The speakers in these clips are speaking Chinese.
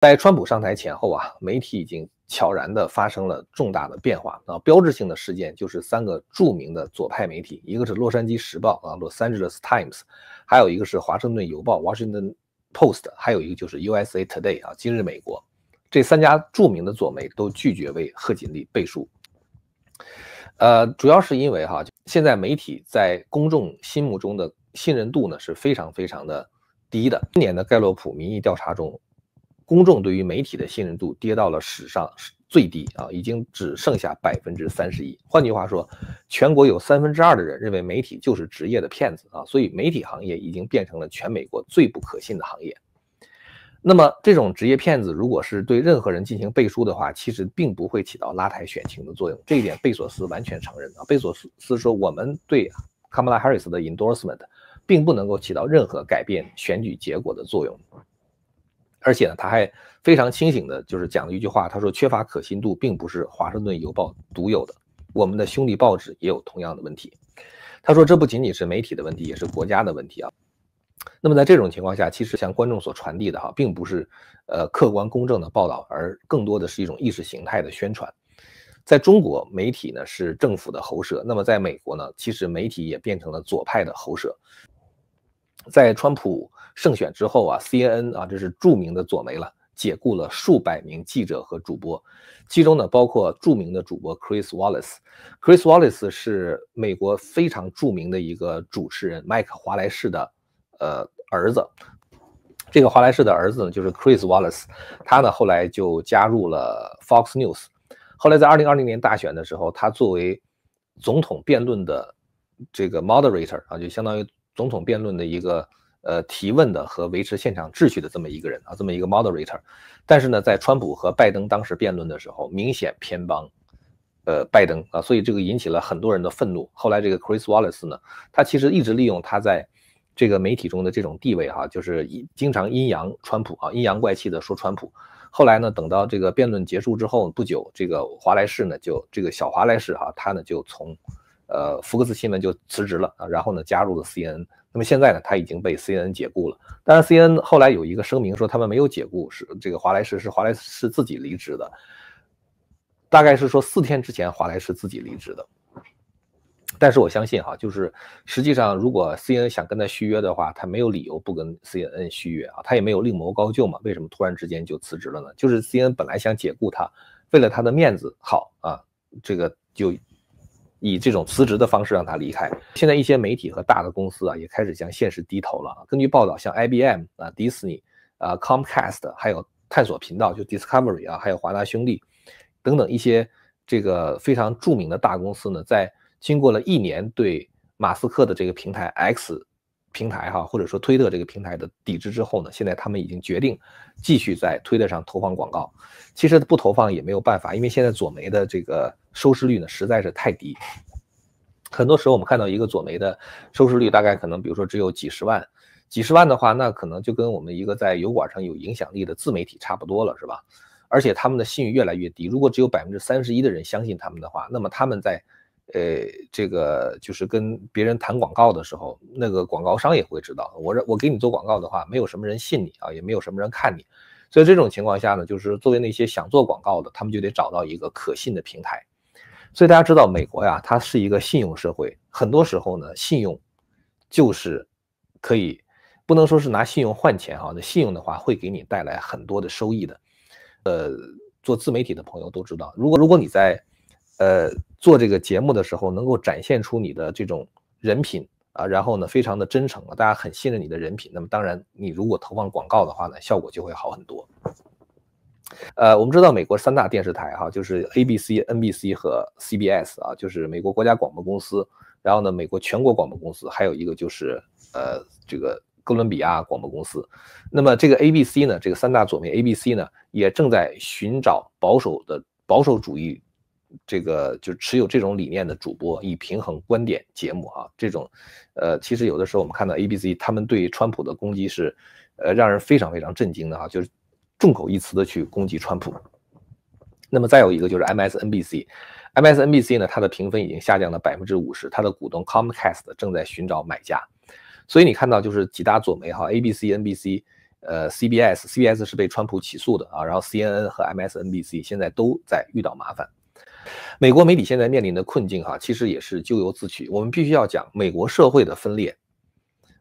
在川普上台前后啊，媒体已经悄然地发生了重大的变化。啊。标志性的事件就是三个著名的左派媒体，一个是《洛杉矶时报》啊，《Los Angeles Times》，还有一个是《华盛顿邮报》《Washington Post》，还有一个就是《USA Today》啊，《今日美国》。这三家著名的左媒都拒绝为贺锦丽背书。呃，主要是因为哈，现在媒体在公众心目中的信任度呢是非常非常的低的。今年的盖洛普民意调查中。公众对于媒体的信任度跌到了史上最低啊，已经只剩下百分之三十一。换句话说，全国有三分之二的人认为媒体就是职业的骗子啊，所以媒体行业已经变成了全美国最不可信的行业。那么，这种职业骗子如果是对任何人进行背书的话，其实并不会起到拉抬选情的作用。这一点，贝索斯完全承认啊。贝索斯说：“我们对卡马拉·哈里斯的 endorsement，并不能够起到任何改变选举结果的作用。”而且呢，他还非常清醒的，就是讲了一句话，他说：“缺乏可信度并不是《华盛顿邮报》独有的，我们的兄弟报纸也有同样的问题。”他说：“这不仅仅是媒体的问题，也是国家的问题啊。”那么在这种情况下，其实向观众所传递的哈，并不是呃客观公正的报道，而更多的是一种意识形态的宣传。在中国，媒体呢是政府的喉舌，那么在美国呢，其实媒体也变成了左派的喉舌。在川普。胜选之后啊，CNN 啊，这是著名的左媒了，解雇了数百名记者和主播，其中呢包括著名的主播 Chris Wallace。Chris Wallace 是美国非常著名的一个主持人，麦克·华莱士的呃儿子。这个华莱士的儿子呢，就是 Chris Wallace。他呢后来就加入了 Fox News。后来在二零二零年大选的时候，他作为总统辩论的这个 Moderator 啊，就相当于总统辩论的一个。呃，提问的和维持现场秩序的这么一个人啊，这么一个 moderator，但是呢，在川普和拜登当时辩论的时候，明显偏帮呃拜登啊，所以这个引起了很多人的愤怒。后来这个 Chris Wallace 呢，他其实一直利用他在这个媒体中的这种地位哈，就是经常阴阳川普啊，阴阳怪气的说川普。后来呢，等到这个辩论结束之后不久，这个华莱士呢，就这个小华莱士啊，他呢就从。呃，福克斯新闻就辞职了啊，然后呢，加入了 C N。n 那么现在呢，他已经被 C N n 解雇了。但是 C N n 后来有一个声明说，他们没有解雇，是这个华莱士是华莱士自己离职的，大概是说四天之前华莱士自己离职的。但是我相信哈，就是实际上如果 C N n 想跟他续约的话，他没有理由不跟 C N n 续约啊，他也没有另谋高就嘛？为什么突然之间就辞职了呢？就是 C n N 本来想解雇他，为了他的面子好啊，这个就。以这种辞职的方式让他离开。现在一些媒体和大的公司啊，也开始向现实低头了。根据报道，像 IBM 啊、迪士尼啊、Comcast，还有探索频道就 Discovery 啊，还有华纳兄弟等等一些这个非常著名的大公司呢，在经过了一年对马斯克的这个平台 X 平台哈，或者说推特这个平台的抵制之后呢，现在他们已经决定继续在推特上投放广告。其实不投放也没有办法，因为现在左媒的这个。收视率呢实在是太低，很多时候我们看到一个左媒的收视率大概可能，比如说只有几十万，几十万的话，那可能就跟我们一个在油管上有影响力的自媒体差不多了，是吧？而且他们的信誉越来越低。如果只有百分之三十一的人相信他们的话，那么他们在，呃，这个就是跟别人谈广告的时候，那个广告商也会知道，我我给你做广告的话，没有什么人信你啊，也没有什么人看你。所以这种情况下呢，就是作为那些想做广告的，他们就得找到一个可信的平台。所以大家知道，美国呀，它是一个信用社会。很多时候呢，信用就是可以不能说是拿信用换钱啊，那信用的话会给你带来很多的收益的。呃，做自媒体的朋友都知道，如果如果你在呃做这个节目的时候能够展现出你的这种人品啊，然后呢非常的真诚啊，大家很信任你的人品，那么当然你如果投放广告的话呢，效果就会好很多。呃，我们知道美国三大电视台哈，就是 A B C、N B C 和 C B S 啊，就是美国国家广播公司，然后呢，美国全国广播公司，还有一个就是呃，这个哥伦比亚广播公司。那么这个 A B C 呢，这个三大左面 A B C 呢，也正在寻找保守的保守主义，这个就持有这种理念的主播，以平衡观点节目啊。这种，呃，其实有的时候我们看到 A B C 他们对川普的攻击是，呃，让人非常非常震惊的哈，就是。众口一词的去攻击川普，那么再有一个就是 MSNBC，MSNBC 呢，它的评分已经下降了百分之五十，它的股东 Comcast 正在寻找买家，所以你看到就是几大左媒哈，ABC、NBC、呃 CBS，CBS 是被川普起诉的啊，然后 CNN 和 MSNBC 现在都在遇到麻烦，美国媒体现在面临的困境哈，其实也是咎由自取，我们必须要讲美国社会的分裂，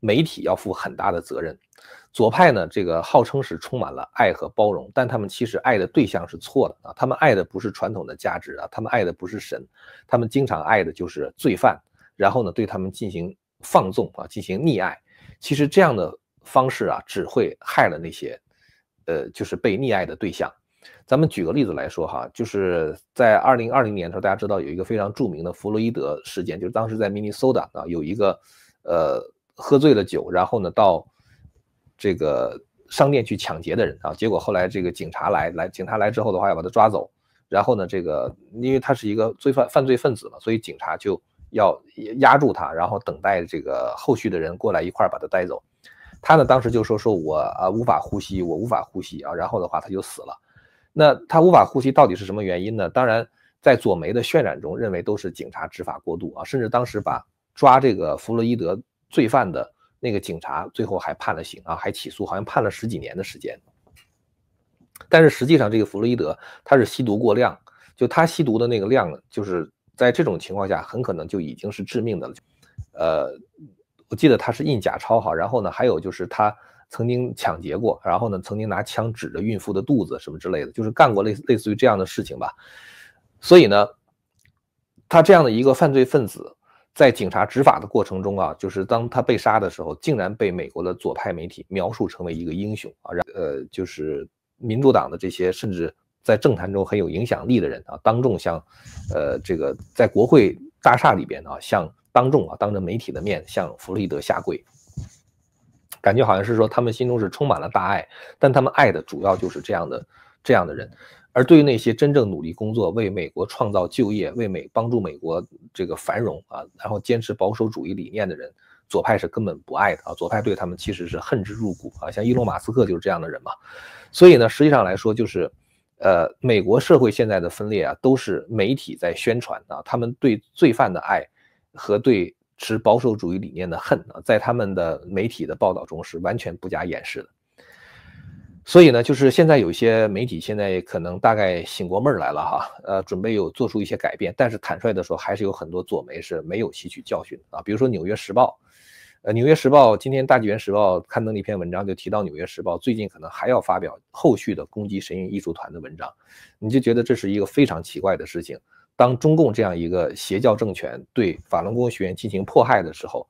媒体要负很大的责任。左派呢，这个号称是充满了爱和包容，但他们其实爱的对象是错的啊！他们爱的不是传统的价值啊，他们爱的不是神，他们经常爱的就是罪犯，然后呢，对他们进行放纵啊，进行溺爱。其实这样的方式啊，只会害了那些，呃，就是被溺爱的对象。咱们举个例子来说哈，就是在二零二零年的时候，大家知道有一个非常著名的弗洛伊德事件，就是当时在明尼苏达啊，有一个呃喝醉了酒，然后呢到。这个商店去抢劫的人啊，结果后来这个警察来来，警察来之后的话要把他抓走，然后呢，这个因为他是一个罪犯犯罪分子嘛，所以警察就要压住他，然后等待这个后续的人过来一块把他带走。他呢当时就说说我啊无法呼吸，我无法呼吸啊，然后的话他就死了。那他无法呼吸到底是什么原因呢？当然，在左媒的渲染中，认为都是警察执法过度啊，甚至当时把抓这个弗洛伊德罪犯的。那个警察最后还判了刑啊，还起诉，好像判了十几年的时间。但是实际上，这个弗洛伊德他是吸毒过量，就他吸毒的那个量，就是在这种情况下，很可能就已经是致命的了。呃，我记得他是印假钞哈，然后呢，还有就是他曾经抢劫过，然后呢，曾经拿枪指着孕妇的肚子什么之类的，就是干过类似类似于这样的事情吧。所以呢，他这样的一个犯罪分子。在警察执法的过程中啊，就是当他被杀的时候，竟然被美国的左派媒体描述成为一个英雄啊，让呃，就是民主党的这些甚至在政坛中很有影响力的人啊，当众向，呃，这个在国会大厦里边啊，向当众啊，当着媒体的面向弗洛伊德下跪，感觉好像是说他们心中是充满了大爱，但他们爱的主要就是这样的这样的人。而对于那些真正努力工作、为美国创造就业、为美帮助美国这个繁荣啊，然后坚持保守主义理念的人，左派是根本不爱的啊。左派对他们其实是恨之入骨啊。像伊隆·马斯克就是这样的人嘛。所以呢，实际上来说，就是，呃，美国社会现在的分裂啊，都是媒体在宣传啊。他们对罪犯的爱和对持保守主义理念的恨啊，在他们的媒体的报道中是完全不加掩饰的。所以呢，就是现在有一些媒体，现在可能大概醒过闷儿来了哈，呃，准备有做出一些改变。但是坦率地说，还是有很多左媒是没有吸取教训啊。比如说《纽约时报》，呃，《纽约时报》今天《大纪元时报》刊登了一篇文章，就提到《纽约时报》最近可能还要发表后续的攻击神韵艺术团的文章。你就觉得这是一个非常奇怪的事情。当中共这样一个邪教政权对法轮功学员进行迫害的时候，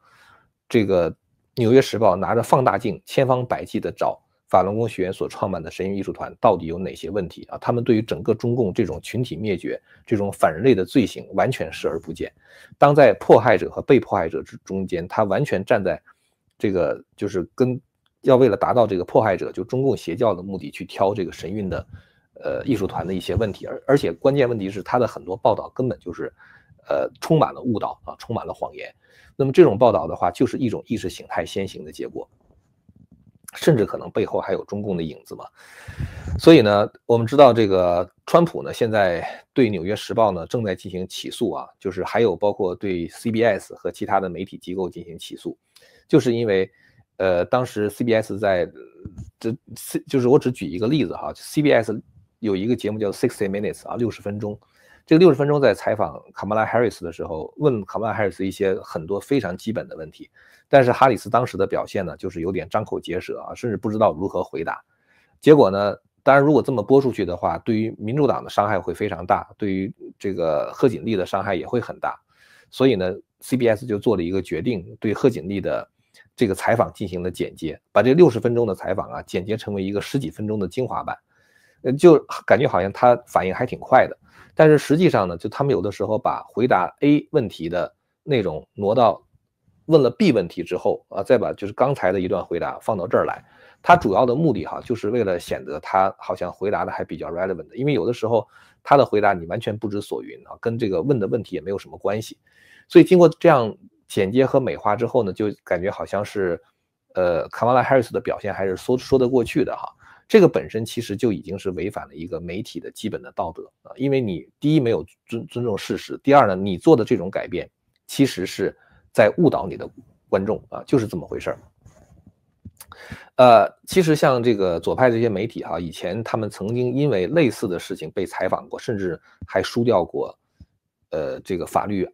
这个《纽约时报》拿着放大镜，千方百计地找。法轮功学员所创办的神韵艺术团到底有哪些问题啊？他们对于整个中共这种群体灭绝、这种反人类的罪行完全视而不见。当在迫害者和被迫害者之中间，他完全站在这个就是跟要为了达到这个迫害者就中共邪教的目的去挑这个神韵的呃艺术团的一些问题，而而且关键问题是他的很多报道根本就是呃充满了误导啊，充满了谎言。那么这种报道的话，就是一种意识形态先行的结果。甚至可能背后还有中共的影子嘛，所以呢，我们知道这个川普呢，现在对《纽约时报》呢正在进行起诉啊，就是还有包括对 CBS 和其他的媒体机构进行起诉，就是因为，呃，当时 CBS 在这 C 就是我只举一个例子哈，CBS 有一个节目叫《Sixty Minutes》啊，六十分钟。这个六十分钟在采访卡马拉·哈里斯的时候，问卡马拉·哈里斯一些很多非常基本的问题，但是哈里斯当时的表现呢，就是有点张口结舌啊，甚至不知道如何回答。结果呢，当然如果这么播出去的话，对于民主党的伤害会非常大，对于这个贺锦丽的伤害也会很大。所以呢，CBS 就做了一个决定，对贺锦丽的这个采访进行了剪接，把这六十分钟的采访啊，剪接成为一个十几分钟的精华版。呃，就感觉好像他反应还挺快的，但是实际上呢，就他们有的时候把回答 A 问题的内容挪到问了 B 问题之后，啊，再把就是刚才的一段回答放到这儿来，他主要的目的哈，就是为了显得他好像回答的还比较 relevant 因为有的时候他的回答你完全不知所云啊，跟这个问的问题也没有什么关系，所以经过这样剪接和美化之后呢，就感觉好像是，呃，卡瓦拉·哈里斯的表现还是说说得过去的哈。这个本身其实就已经是违反了一个媒体的基本的道德啊，因为你第一没有尊尊重事实，第二呢，你做的这种改变其实是在误导你的观众啊，就是这么回事儿。呃，其实像这个左派这些媒体哈，以前他们曾经因为类似的事情被采访过，甚至还输掉过，呃，这个法律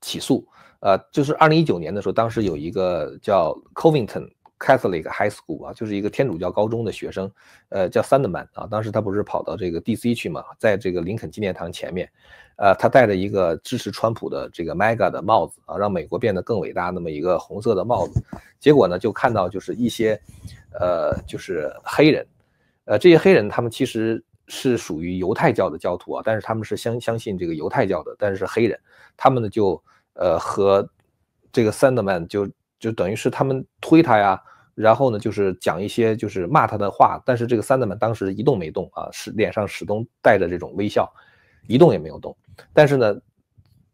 起诉，呃，就是二零一九年的时候，当时有一个叫 Covington。Catholic High School 啊，就是一个天主教高中的学生，呃，叫 s a n d m a n 啊，当时他不是跑到这个 DC 去嘛，在这个林肯纪念堂前面，呃，他戴着一个支持川普的这个 Mega 的帽子啊，让美国变得更伟大那么一个红色的帽子，结果呢，就看到就是一些，呃，就是黑人，呃，这些黑人他们其实是属于犹太教的教徒啊，但是他们是相相信这个犹太教的，但是是黑人，他们呢就呃和这个 s a n d m a n 就。就等于是他们推他呀，然后呢，就是讲一些就是骂他的话，但是这个三德曼当时一动没动啊，是脸上始终带着这种微笑，一动也没有动。但是呢，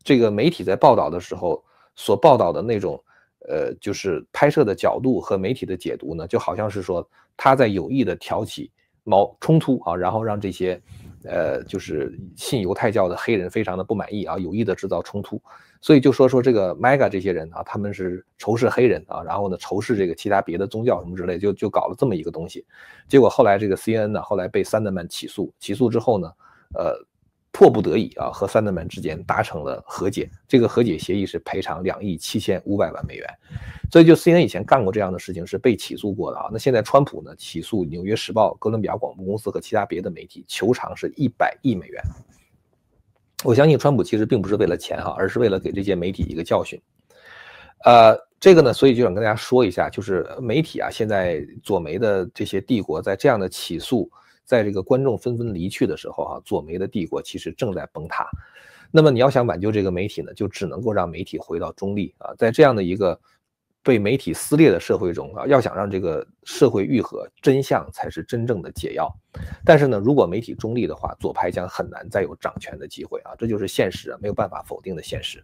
这个媒体在报道的时候所报道的那种，呃，就是拍摄的角度和媒体的解读呢，就好像是说他在有意的挑起矛冲突啊，然后让这些，呃，就是信犹太教的黑人非常的不满意啊，有意的制造冲突。所以就说说这个 Mega 这些人啊，他们是仇视黑人啊，然后呢仇视这个其他别的宗教什么之类，就就搞了这么一个东西。结果后来这个 CNN 呢，后来被三德曼起诉，起诉之后呢，呃，迫不得已啊，和三德曼之间达成了和解，这个和解协议是赔偿两亿七千五百万美元。所以就 CNN 以前干过这样的事情是被起诉过的啊。那现在川普呢起诉纽约时报、哥伦比亚广播公司和其他别的媒体，求偿是一百亿美元。我相信川普其实并不是为了钱哈，而是为了给这些媒体一个教训。呃，这个呢，所以就想跟大家说一下，就是媒体啊，现在左媒的这些帝国在这样的起诉，在这个观众纷纷离去的时候啊，左媒的帝国其实正在崩塌。那么你要想挽救这个媒体呢，就只能够让媒体回到中立啊，在这样的一个。被媒体撕裂的社会中啊，要想让这个社会愈合，真相才是真正的解药。但是呢，如果媒体中立的话，左派将很难再有掌权的机会啊，这就是现实啊，没有办法否定的现实。